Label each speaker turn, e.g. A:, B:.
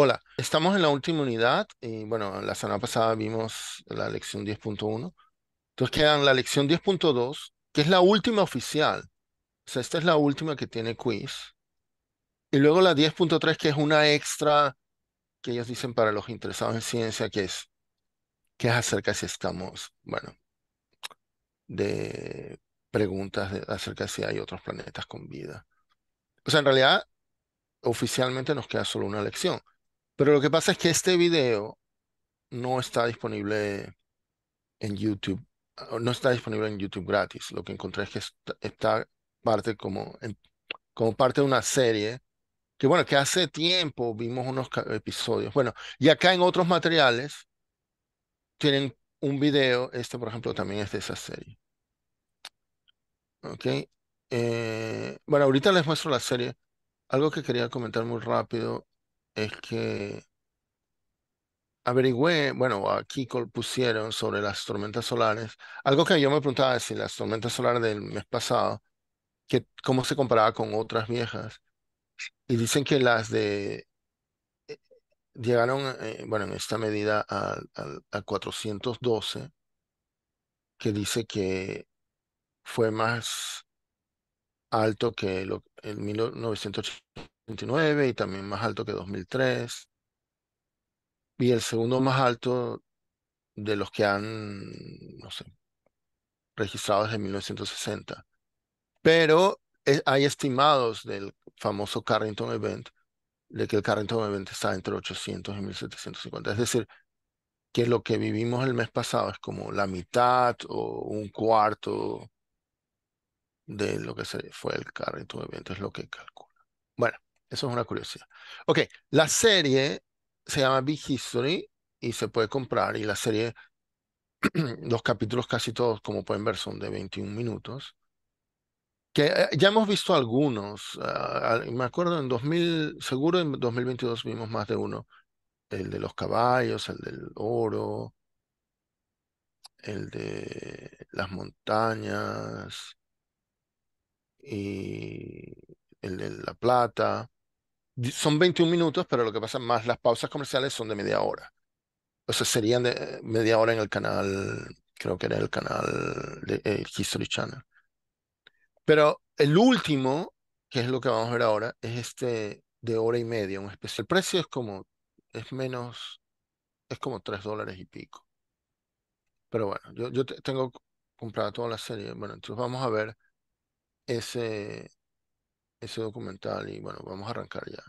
A: Hola, estamos en la última unidad y bueno, la semana pasada vimos la lección 10.1. Entonces quedan la lección 10.2, que es la última oficial. O sea, esta es la última que tiene quiz. Y luego la 10.3, que es una extra que ellos dicen para los interesados en ciencia, que es, que es acerca si estamos, bueno, de preguntas acerca de si hay otros planetas con vida. O sea, en realidad, oficialmente nos queda solo una lección. Pero lo que pasa es que este video no está disponible en YouTube, ah, no está disponible en YouTube gratis. Lo que encontré es que está, parte como, como parte de una serie que bueno, que hace tiempo vimos unos episodios. Bueno, y acá en otros materiales tienen un video, este por ejemplo también es de esa serie. Ok. Eh, bueno, ahorita les muestro la serie. Algo que quería comentar muy rápido es que averigüé, bueno, aquí pusieron sobre las tormentas solares, algo que yo me preguntaba si las tormentas solares del mes pasado, que cómo se comparaba con otras viejas. Y dicen que las de eh, llegaron, eh, bueno, en esta medida a, a, 412, que dice que fue más alto que lo, en 1980 y también más alto que 2003. Y el segundo más alto de los que han, no sé, registrado desde 1960. Pero eh, hay estimados del famoso Carrington Event de que el Carrington Event está entre 800 y 1750. Es decir, que lo que vivimos el mes pasado es como la mitad o un cuarto de lo que fue el Carrington Event, es lo que calcula. Bueno, eso es una curiosidad. Ok, la serie se llama Big History y se puede comprar. Y la serie, los capítulos casi todos, como pueden ver, son de 21 minutos. Que eh, ya hemos visto algunos. Ah, ah, me acuerdo en 2000, seguro en 2022 vimos más de uno. El de los caballos, el del oro, el de las montañas y el de la plata son 21 minutos, pero lo que pasa más las pausas comerciales son de media hora. O sea, serían de eh, media hora en el canal, creo que era el canal de eh, History Channel. Pero el último, que es lo que vamos a ver ahora, es este de hora y media, un especial. El precio es como, es menos, es como 3 dólares y pico. Pero bueno, yo, yo tengo comprada toda la serie. Bueno, entonces vamos a ver ese, ese documental y bueno, vamos a arrancar ya.